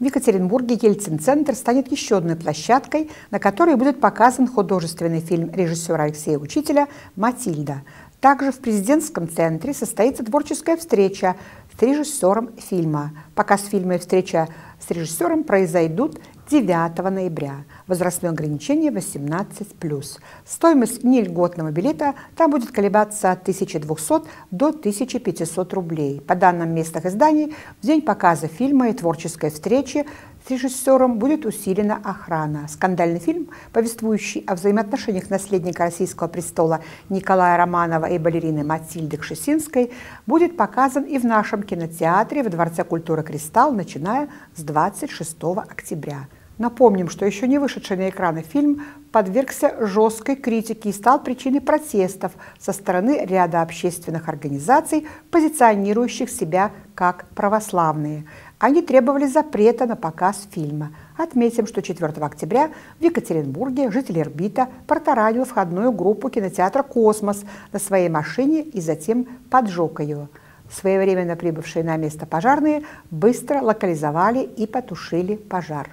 В Екатеринбурге Ельцин-центр станет еще одной площадкой, на которой будет показан художественный фильм режиссера Алексея Учителя «Матильда». Также в президентском центре состоится творческая встреча с режиссером фильма. Показ фильма и встреча с режиссером произойдут 9 ноября. Возрастное ограничение 18+. Стоимость нельготного билета там будет колебаться от 1200 до 1500 рублей. По данным местных изданий, в день показа фильма и творческой встречи с режиссером будет усилена охрана. Скандальный фильм, повествующий о взаимоотношениях наследника российского престола Николая Романова и балерины Матильды Кшесинской, будет показан и в нашем кинотеатре в Дворце культуры «Кристалл», начиная с 26 октября. Напомним, что еще не вышедший на экраны фильм подвергся жесткой критике и стал причиной протестов со стороны ряда общественных организаций, позиционирующих себя как православные. Они требовали запрета на показ фильма. Отметим, что 4 октября в Екатеринбурге житель Ирбита протаранил входную группу кинотеатра «Космос» на своей машине и затем поджег ее. Своевременно прибывшие на место пожарные быстро локализовали и потушили пожар.